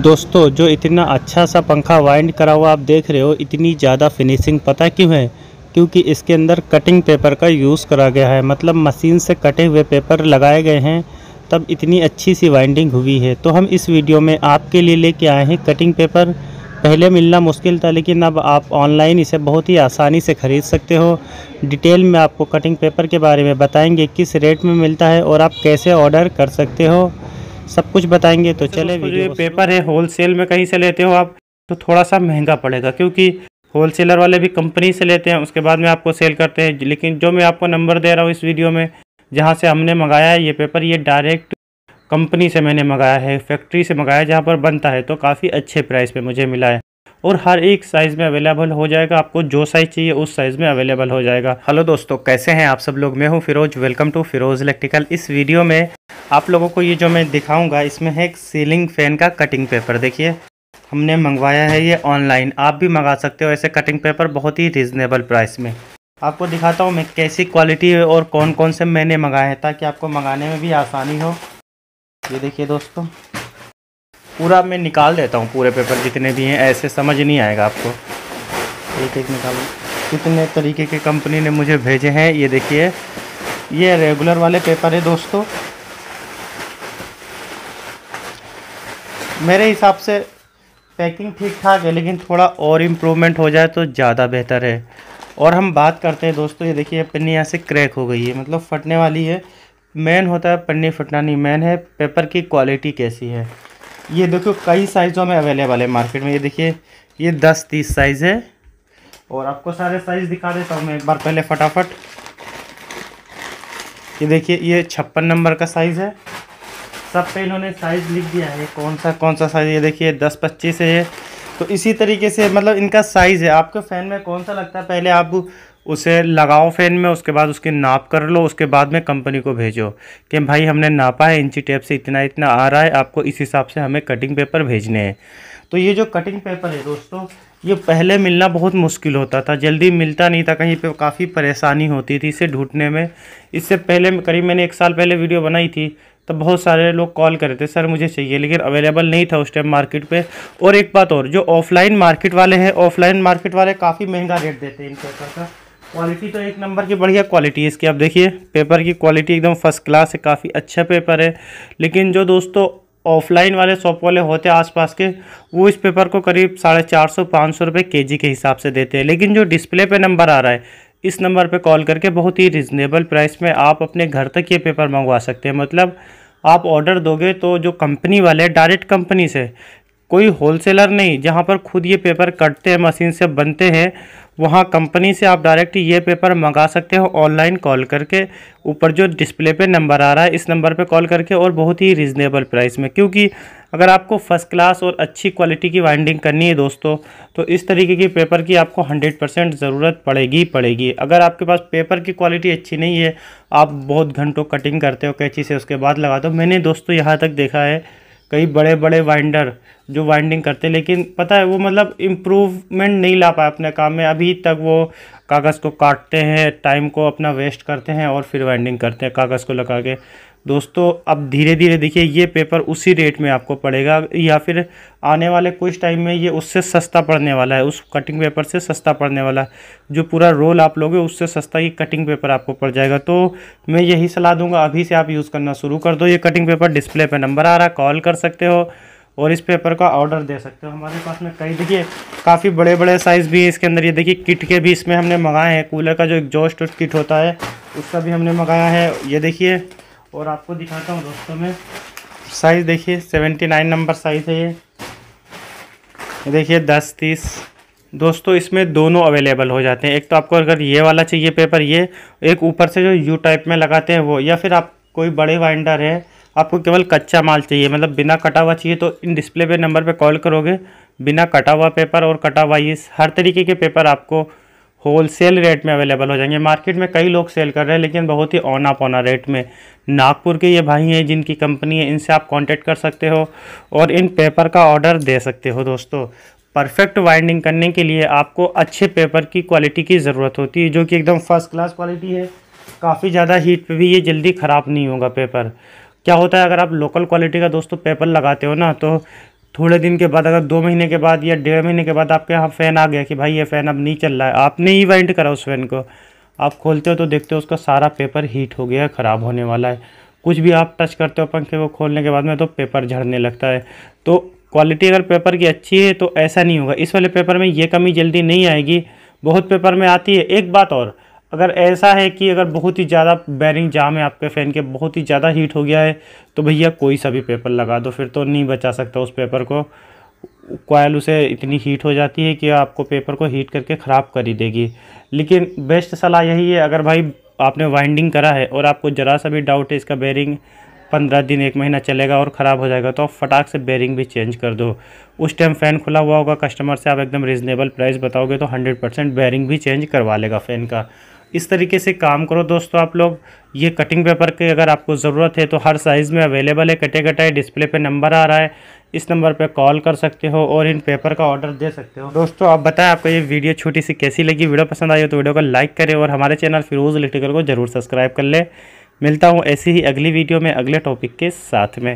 दोस्तों जो इतना अच्छा सा पंखा वाइंड करा हुआ आप देख रहे हो इतनी ज़्यादा फिनिशिंग पता क्यों है क्योंकि इसके अंदर कटिंग पेपर का यूज़ करा गया है मतलब मशीन से कटे हुए पेपर लगाए गए हैं तब इतनी अच्छी सी वाइंडिंग हुई है तो हम इस वीडियो में आपके लिए लेके आए हैं कटिंग पेपर पहले मिलना मुश्किल था लेकिन अब आप ऑनलाइन इसे बहुत ही आसानी से ख़रीद सकते हो डिटेल में आपको कटिंग पेपर के बारे में बताएंगे किस रेट में मिलता है और आप कैसे ऑर्डर कर सकते हो सब कुछ बताएंगे तो अच्छा, चले ये पेपर है होल सेल में कहीं से लेते हो आप तो थोड़ा सा महंगा पड़ेगा क्योंकि होल सेलर वाले भी कंपनी से लेते हैं उसके बाद में आपको सेल करते हैं लेकिन जो मैं आपको नंबर दे रहा हूँ इस वीडियो में जहाँ से हमने मंगाया है ये पेपर ये डायरेक्ट कंपनी से मैंने मंगाया है फैक्ट्री से मंगाया है जहाँ पर बनता है तो काफ़ी अच्छे प्राइस पर मुझे मिला है और हर एक साइज़ में अवेलेबल हो जाएगा आपको जो साइज़ चाहिए उस साइज़ में अवेलेबल हो जाएगा हेलो दोस्तों कैसे हैं आप सब लोग मैं हूं Firoz welcome to Firoz electrical इस वीडियो में आप लोगों को ये जो मैं दिखाऊंगा इसमें है एक सीलिंग फ़ैन का कटिंग पेपर देखिए हमने मंगवाया है ये ऑनलाइन आप भी मंगा सकते हो ऐसे कटिंग पेपर बहुत ही रिजनेबल प्राइस में आपको दिखाता हूँ मैं कैसी क्वालिटी और कौन कौन से मैंने मंगाए हैं ताकि आपको मंगाने में भी आसानी हो ये देखिए दोस्तों पूरा मैं निकाल देता हूँ पूरे पेपर जितने भी हैं ऐसे समझ नहीं आएगा आपको एक एक निकाल कितने तरीके के कंपनी ने मुझे भेजे हैं ये देखिए ये रेगुलर वाले पेपर है दोस्तों मेरे हिसाब से पैकिंग ठीक ठाक है लेकिन थोड़ा और इम्प्रूवमेंट हो जाए तो ज़्यादा बेहतर है और हम बात करते हैं दोस्तों ये देखिए पन्नी यहाँ से क्रैक हो गई है मतलब फटने वाली है मेन होता है पन्नी फटना नहीं मेन है पेपर की क्वालिटी कैसी है ये देखो कई साइज़ों में अवेलेबल है मार्केट में ये देखिए ये दस तीस साइज़ है और आपको सारे साइज़ दिखा देता हूँ मैं एक बार पहले फटाफट ये देखिए ये छप्पन नंबर का साइज़ है सब पे इन्होंने साइज़ लिख दिया है कौन सा कौन सा साइज़ ये देखिए दस पच्चीस है ये तो इसी तरीके से मतलब इनका साइज़ है आपके फ़ैन में कौन सा लगता है पहले आप उसे लगाओ फैन में उसके बाद उसकी नाप कर लो उसके बाद में कंपनी को भेजो कि भाई हमने नापा है इंची टेप से इतना इतना आ रहा है आपको इस हिसाब से हमें कटिंग पेपर भेजने हैं तो ये जो कटिंग पेपर है दोस्तों ये पहले मिलना बहुत मुश्किल होता था जल्दी मिलता नहीं था कहीं पे काफ़ी परेशानी होती थी इसे ढूंढने में इससे पहले करीब मैंने एक साल पहले वीडियो बनाई थी तब बहुत सारे लोग कॉल कर रहे थे सर मुझे चाहिए लेकिन अवेलेबल नहीं था उस टाइम मार्केट पे और एक बात और जो ऑफलाइन मार्केट वाले हैं ऑफलाइन मार्केट वाले काफ़ी महंगा रेट देते हैं इन पेपर का क्वालिटी तो एक नंबर की बढ़िया क्वालिटी है इसकी आप देखिए पेपर की क्वालिटी एकदम फर्स्ट क्लास है काफ़ी अच्छा पेपर है लेकिन जो दोस्तों ऑफलाइन वाले शॉप वाले होते हैं आसपास के वो इस पेपर को करीब साढ़े चार सौ पाँच सौ रुपये के जी के हिसाब से देते हैं लेकिन जो डिस्प्ले पे नंबर आ रहा है इस नंबर पे कॉल करके बहुत ही रिजनेबल प्राइस में आप अपने घर तक ये पेपर मंगवा सकते हैं मतलब आप ऑर्डर दोगे तो जो कंपनी वाले डायरेक्ट कंपनी से कोई होलसेलर नहीं जहाँ पर खुद ये पेपर कटते हैं मशीन से बनते हैं वहाँ कंपनी से आप डायरेक्ट ये पेपर मंगा सकते हो ऑनलाइन कॉल करके ऊपर जो डिस्प्ले पे नंबर आ रहा है इस नंबर पे कॉल करके और बहुत ही रिजनेबल प्राइस में क्योंकि अगर आपको फ़र्स्ट क्लास और अच्छी क्वालिटी की वाइंडिंग करनी है दोस्तों तो इस तरीके के पेपर की आपको हंड्रेड परसेंट ज़रूरत पड़ेगी पड़ेगी अगर आपके पास पेपर की क्वालिटी अच्छी नहीं है आप बहुत घंटों कटिंग करते हो कैची से उसके बाद लगा दो मैंने दोस्तों यहाँ तक देखा है कई बड़े बड़े वाइंडर जो वाइंडिंग करते लेकिन पता है वो मतलब इम्प्रूवमेंट नहीं ला पाए अपने काम में अभी तक वो कागज़ को काटते हैं टाइम को अपना वेस्ट करते हैं और फिर वाइंडिंग करते हैं कागज़ को लगा के दोस्तों अब धीरे धीरे देखिए ये पेपर उसी रेट में आपको पड़ेगा या फिर आने वाले कुछ टाइम में ये उससे सस्ता पड़ने वाला है उस कटिंग पेपर से सस्ता पड़ने वाला है जो पूरा रोल आप लोगे उससे सस्ता ये कटिंग पेपर आपको पड़ जाएगा तो मैं यही सलाह दूंगा अभी से आप यूज़ करना शुरू कर दो ये कटिंग पेपर डिस्प्ले पर नंबर आ रहा है कॉल कर सकते हो और इस पेपर का ऑर्डर दे सकते हो हमारे पास में कई देखिए काफ़ी बड़े बड़े साइज़ भी है इसके अंदर ये देखिए किट के भी इसमें हमने मंगाए हैं कूलर का जो एग्जॉस्ट किट होता है उसका भी हमने मंगाया है ये देखिए और आपको दिखाता हूँ दोस्तों में साइज़ देखिए सेवेंटी नाइन नंबर साइज़ है ये देखिए दस तीस दोस्तों इसमें दोनों अवेलेबल हो जाते हैं एक तो आपको अगर ये वाला चाहिए पेपर ये एक ऊपर से जो यू टाइप में लगाते हैं वो या फिर आप कोई बड़े वाइंडर है आपको केवल कच्चा माल चाहिए मतलब बिना कटा हुआ चाहिए तो इन डिस्प्ले पे नंबर पे कॉल करोगे बिना कटा हुआ पेपर और कटा हुआ ये हर तरीके के पेपर आपको होल सेल रेट में अवेलेबल हो जाएंगे मार्केट में कई लोग सेल कर रहे हैं लेकिन बहुत ही ऑना पौना रेट में नागपुर के ये भाई हैं जिनकी कंपनी है इनसे आप कांटेक्ट कर सकते हो और इन पेपर का ऑर्डर दे सकते हो दोस्तों परफेक्ट वाइंडिंग करने के लिए आपको अच्छे पेपर की क्वालिटी की ज़रूरत होती है जो कि एकदम फर्स्ट क्लास क्वालिटी है काफ़ी ज़्यादा हीट पर भी ये जल्दी ख़राब नहीं होगा पेपर क्या होता है अगर आप लोकल क्वालिटी का दोस्तों पेपर लगाते हो ना तो थोड़े दिन के बाद अगर दो महीने के बाद या डेढ़ महीने के बाद आपके यहाँ फ़ैन आ गया कि भाई ये फ़ैन अब नहीं चल रहा है आपने ही वाइंड करा उस फ़ैन को आप खोलते हो तो देखते हो उसका सारा पेपर हीट हो गया ख़राब होने वाला है कुछ भी आप टच करते हो पंखे को खोलने के बाद में तो पेपर झड़ने लगता है तो क्वालिटी अगर पेपर की अच्छी है तो ऐसा नहीं होगा इस वाले पेपर में ये कमी जल्दी नहीं आएगी बहुत पेपर में आती है एक बात और अगर ऐसा है कि अगर बहुत ही ज़्यादा बैरिंग जाम है आपके फ़ैन के बहुत ही ज़्यादा हीट हो गया है तो भैया कोई सा भी पेपर लगा दो फिर तो नहीं बचा सकता उस पेपर को कोयल उसे इतनी हीट हो जाती है कि आपको पेपर को हीट करके ख़राब कर ही देगी लेकिन बेस्ट सलाह यही है अगर भाई आपने वाइंडिंग करा है और आपको ज़रा सा भी डाउट है इसका बेरिंग पंद्रह दिन एक महीना चलेगा और ख़राब हो जाएगा तो आप फटाक से बेरिंग भी चेंज कर दो उस टाइम फ़ैन खुला हुआ होगा कस्टमर से आप एकदम रिजनेबल प्राइस बताओगे तो हंड्रेड परसेंट बेरिंग भी चेंज करवा लेगा फ़ैन का इस तरीके से काम करो दोस्तों आप लोग ये कटिंग पेपर की अगर आपको ज़रूरत है तो हर साइज़ में अवेलेबल है कटे कटाए डिस्प्ले पे नंबर आ रहा है इस नंबर पे कॉल कर सकते हो और इन पेपर का ऑर्डर दे सकते हो दोस्तों आप बताएं आपको ये वीडियो छोटी सी कैसी लगी वीडियो पसंद आई हो तो वीडियो को लाइक करें और हमारे चैनल फिरोज़ इलेक्ट्रिकल को ज़रूर सब्सक्राइब कर ले मिलता हूँ ऐसी ही अगली वीडियो में अगले टॉपिक के साथ में